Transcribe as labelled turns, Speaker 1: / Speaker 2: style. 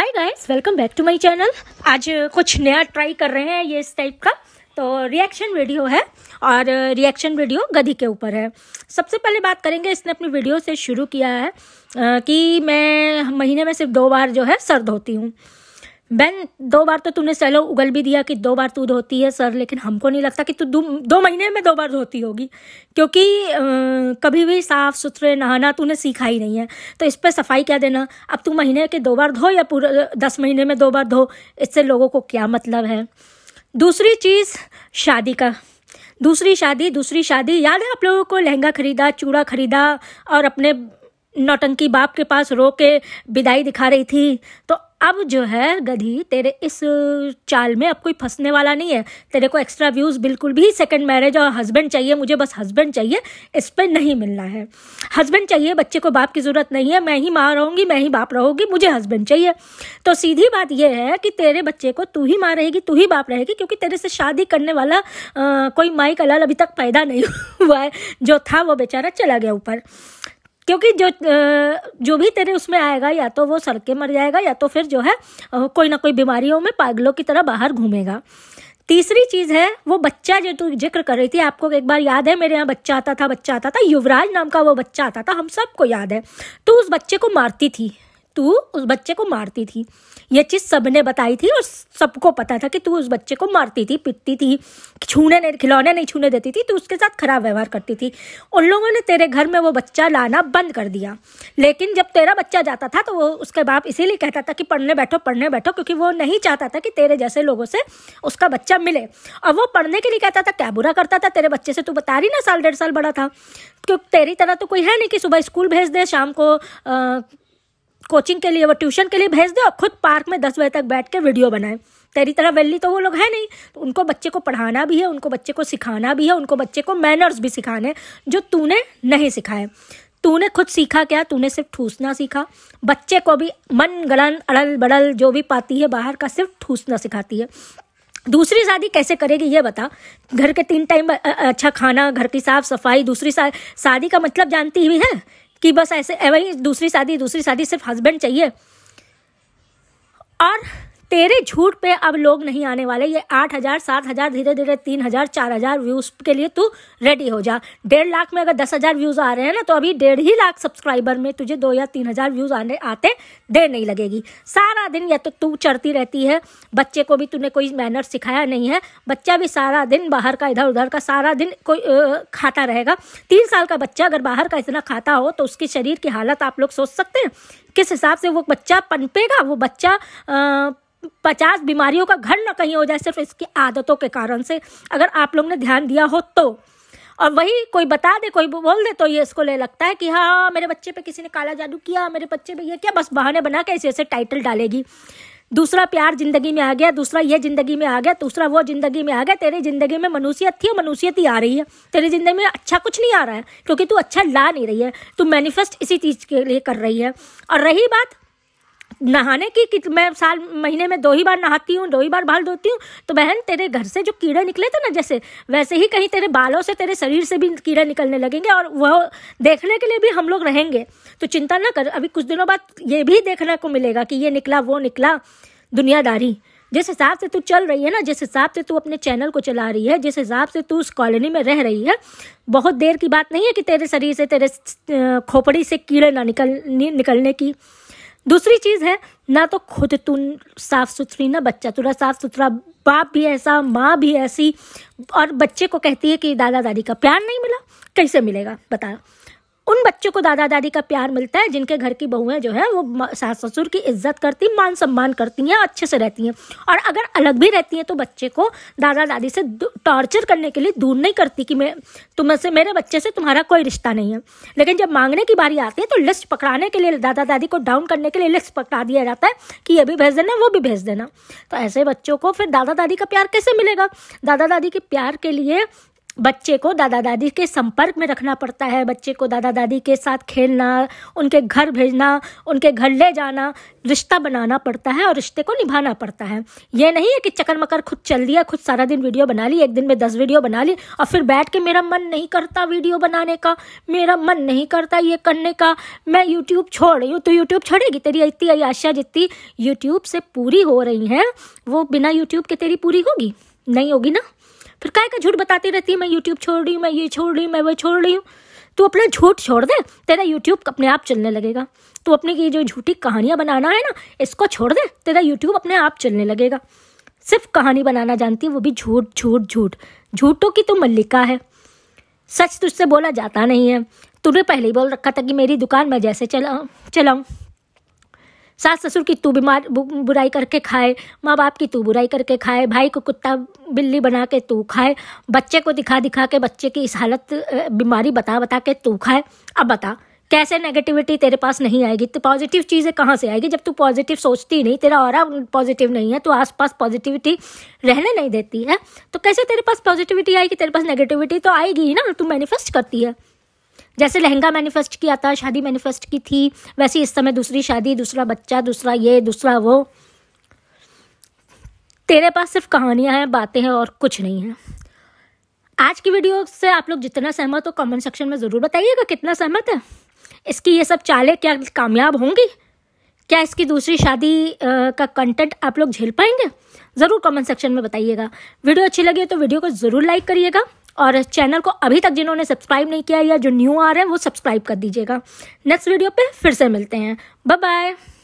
Speaker 1: hi guys welcome back to my channel आज कुछ नया ट्राई कर रहे हैं ये इस टाइप का तो रिएक्शन वीडियो है और रिएक्शन वीडियो गधी के ऊपर है सबसे पहले बात करेंगे इसने अपनी वीडियो से शुरू किया है कि मैं महीने में सिर्फ दो बार जो है सर धोती हूँ बहन दो बार तो तूने चलो उगल भी दिया कि दो बार तू धोती है सर लेकिन हमको नहीं लगता कि तू दो महीने में दो बार धोती होगी क्योंकि आ, कभी भी साफ़ सुथरे नहाना तूने सीखा ही नहीं है तो इस पर सफाई क्या देना अब तू महीने के दो बार धो या पूरा दस महीने में दो बार धो इससे लोगों को क्या मतलब है दूसरी चीज़ शादी का दूसरी शादी दूसरी शादी याद है आप लोगों को लहंगा खरीदा चूड़ा खरीदा और अपने नौटंकी बाप के पास रो के विदाई दिखा रही थी तो अब जो है गधी तेरे इस चाल में अब कोई फंसने वाला नहीं है तेरे को एक्स्ट्रा व्यूज़ बिल्कुल भी सेकंड मैरिज और हस्बैंड चाहिए मुझे बस हस्बैंड चाहिए इस पर नहीं मिलना है हस्बैंड चाहिए बच्चे को बाप की ज़रूरत नहीं है मैं ही माँ रहूंगी मैं ही बाप रहूंगी मुझे हस्बैंड चाहिए तो सीधी बात यह है कि तेरे बच्चे को तू ही माँ रहेगी तू ही बाप रहेगी क्योंकि तेरे से शादी करने वाला आ, कोई माई कलाल अभी तक पैदा नहीं हुआ है जो था वो बेचारा चला गया ऊपर क्योंकि जो जो भी तेरे उसमें आएगा या तो वो सड़के मर जाएगा या तो फिर जो है कोई ना कोई बीमारियों में पागलों की तरह बाहर घूमेगा तीसरी चीज़ है वो बच्चा जो तू जिक्र कर रही थी आपको एक बार याद है मेरे यहाँ बच्चा आता था बच्चा आता था युवराज नाम का वो बच्चा आता था हम सबको याद है तो उस बच्चे को मारती थी तू उस बच्चे को मारती थी यह चीज़ सबने बताई थी और सबको पता था कि तू उस बच्चे को मारती थी पिटती थी छूने नहीं खिलौने नहीं छूने देती थी तू उसके साथ खराब व्यवहार करती थी उन लोगों ने तेरे घर में वो बच्चा लाना बंद कर दिया लेकिन जब तेरा बच्चा जाता था तो वो उसके बाप इसीलिए कहता था कि पढ़ने बैठो पढ़ने बैठो क्योंकि वो नहीं चाहता था कि तेरे जैसे लोगों से उसका बच्चा मिले और वो पढ़ने के लिए कहता था क्या बुरा करता था तेरे बच्चे से तू बता रही ना साल डेढ़ साल बड़ा था क्योंकि तेरी तरह तो कोई है नहीं कि सुबह स्कूल भेज दे शाम को कोचिंग के लिए वो ट्यूशन के लिए भेज दे और खुद पार्क में दस बजे तक बैठ के वीडियो बनाए तेरी तरह वेली तो वो लोग है नहीं तो उनको बच्चे को पढ़ाना भी है उनको बच्चे को सिखाना भी है उनको बच्चे को मैनर्स भी सिखाने जो तूने नहीं सिखाए तूने खुद सीखा क्या तूने सिर्फ ठूसना सीखा बच्चे को भी मन गलन अड़ल बड़ल जो भी पाती है बाहर का सिर्फ ठूसना सिखाती है दूसरी शादी कैसे करेगी ये बता घर के तीन टाइम अच्छा खाना घर की साफ सफाई दूसरी शादी का मतलब जानती हुई है कि बस ऐसे वही दूसरी शादी दूसरी शादी सिर्फ हस्बैंड चाहिए और तेरे झूठ पे अब लोग नहीं आने वाले ये आठ हजार सात हजार धीरे धीरे तीन हजार चार हजार व्यूज के लिए तू रेडी हो जा डेढ़ लाख में अगर दस हजार व्यूज आ रहे हैं ना तो अभी डेढ़ ही लाख सब्सक्राइबर में तुझे दो या तीन हजार व्यूज आने आते देर नहीं लगेगी सारा दिन या तो तू चढ़ती रहती है बच्चे को भी तूने कोई मैनर सिखाया नहीं है बच्चा भी सारा दिन बाहर का इधर उधर का सारा दिन कोई खाता रहेगा तीन साल का बच्चा अगर बाहर का इतना खाता हो तो उसके शरीर की हालत आप लोग सोच सकते हैं किस हिसाब से वो बच्चा पनपेगा वो बच्चा आ, पचास बीमारियों का घर ना कहीं हो जाए सिर्फ इसकी आदतों के कारण से अगर आप लोग ने ध्यान दिया हो तो और वही कोई बता दे कोई बोल दे तो ये इसको ले लगता है कि हाँ मेरे बच्चे पे किसी ने काला जादू किया मेरे बच्चे पे ये क्या बस बहाने बना के ऐसे ऐसे टाइटल डालेगी दूसरा प्यार जिंदगी में आ गया दूसरा ये जिंदगी में आ गया दूसरा वो जिंदगी में आ गया तेरी जिंदगी में मनुष्यत थी और मनुष्यत ही आ रही है तेरी जिंदगी में अच्छा कुछ नहीं आ रहा है क्योंकि तू अच्छा ला नहीं रही है तू मैनिफेस्ट इसी चीज़ के लिए कर रही है और रही बात नहाने की कि मैं साल महीने में दो ही बार नहाती हूँ दो ही बार बाल धोती हूँ तो बहन तेरे घर से जो कीड़े निकले थे ना जैसे वैसे ही कहीं तेरे बालों से तेरे शरीर से भी कीड़े निकलने लगेंगे और वह देखने के लिए भी हम लोग रहेंगे तो चिंता ना कर अभी कुछ दिनों बाद ये भी देखने को मिलेगा कि ये निकला वो निकला दुनियादारी जिस हिसाब से तू चल रही है ना जिस हिसाब से तू अपने चैनल को चला रही है जिस हिसाब से तू उस कॉलोनी में रह रही है बहुत देर की बात नहीं है कि तेरे शरीर से तेरे खोपड़ी से कीड़े ना निकल नि, निकलने की दूसरी चीज़ है ना तो खुद तू साफ़ सुथरी ना बच्चा तुरा साफ़ सुथरा बाप भी ऐसा माँ भी ऐसी और बच्चे को कहती है कि दादा दादी का प्यार नहीं मिला कैसे मिलेगा बताओ उन बच्चों को दादा दादी का प्यार मिलता है जिनके घर की बहुएं जो है वो सास ससुर की इज्जत करती मान सम्मान करती हैं अच्छे से रहती हैं और अगर अलग भी रहती हैं तो बच्चे को दादा दादी से टॉर्चर करने के लिए दूर नहीं करती कि मैं तुम से मेरे बच्चे से तुम्हारा कोई रिश्ता नहीं है लेकिन जब मांगने की बारी आती है तो लिस्ट पकड़ाने के लिए दादा दादी को डाउन करने के लिए लिस्ट पकड़ा दिया जाता है कि ये भी भेज देना वो भी भेज देना तो ऐसे बच्चों को फिर दादा दादी का प्यार कैसे मिलेगा दादा दादी के प्यार के लिए बच्चे को दादा दादी के संपर्क में रखना पड़ता है बच्चे को दादा दादी के साथ खेलना उनके घर भेजना उनके घर ले जाना रिश्ता बनाना पड़ता है और रिश्ते को निभाना पड़ता है ये नहीं है कि चकर मकर खुद चल दिया खुद सारा दिन वीडियो बना ली एक दिन में दस वीडियो बना ली और फिर बैठ के मेरा मन नहीं करता वीडियो बनाने का मेरा मन नहीं करता ये करने का मैं यूट्यूब छोड़ रही हूँ तो यूट्यूब छोड़ेगी तेरी इतनी आशा जितनी यूट्यूब से पूरी हो रही हैं वो बिना यूट्यूब के तेरी पूरी होगी नहीं होगी ना फिर काय का झूठ बताती रहती है मैं यूट्यूब छोड़ रही हूँ मैं ये छोड़ रही हूँ मैं वो छोड़ रही हूँ तो अपना झूठ छोड़ दे तेरा यूट्यूब अपने आप चलने लगेगा तो अपनी की जो झूठी कहानियाँ बनाना है ना इसको छोड़ दे तेरा यूट्यूब अपने आप चलने लगेगा सिर्फ कहानी बनाना जानती है वो भी झूठ झूठ झूठ झूठों की तो मल्लिका है सच तुझसे बोला जाता नहीं है तूने पहले ही बोल रखा था कि मेरी दुकान मैं जैसे चला चलाऊँ सास ससुर की तू बीमार बुराई करके खाए माँ बाप की तू बुराई करके खाए भाई को कुत्ता बिल्ली बना के तू खाए बच्चे को दिखा दिखा के बच्चे की इस हालत बीमारी बता बता के तू खाए अब बता कैसे नेगेटिविटी तेरे पास नहीं आएगी तो पॉजिटिव चीज़ें कहाँ से आएगी जब तू पॉजिटिव सोचती ही नहीं तेरा और पॉजिटिव नहीं है तो आसपास पॉजिटिविटी रहने नहीं देती है तो कैसे तेरे पास पॉजिटिविटी आएगी तेरे पास नेगेटिविटी तो आएगी ही ना तो तू मैनिफेस्ट करती है जैसे लहंगा मैनिफेस्ट किया था शादी मैनिफेस्ट की थी वैसे इस समय दूसरी शादी दूसरा बच्चा दूसरा ये दूसरा वो तेरे पास सिर्फ कहानियां हैं बातें हैं और कुछ नहीं है आज की वीडियो से आप लोग जितना सहमत हो कमेंट सेक्शन में ज़रूर बताइएगा कितना सहमत है इसकी ये सब चालें क्या कामयाब होंगी क्या इसकी दूसरी शादी का कंटेंट आप लोग झेल पाएंगे ज़रूर कमेंट सेक्शन में बताइएगा वीडियो अच्छी लगी तो वीडियो को ज़रूर लाइक करिएगा और चैनल को अभी तक जिन्होंने सब्सक्राइब नहीं किया या जो न्यू आ रहे हैं वो सब्सक्राइब कर दीजिएगा नेक्स्ट वीडियो पे फिर से मिलते हैं बाय बाय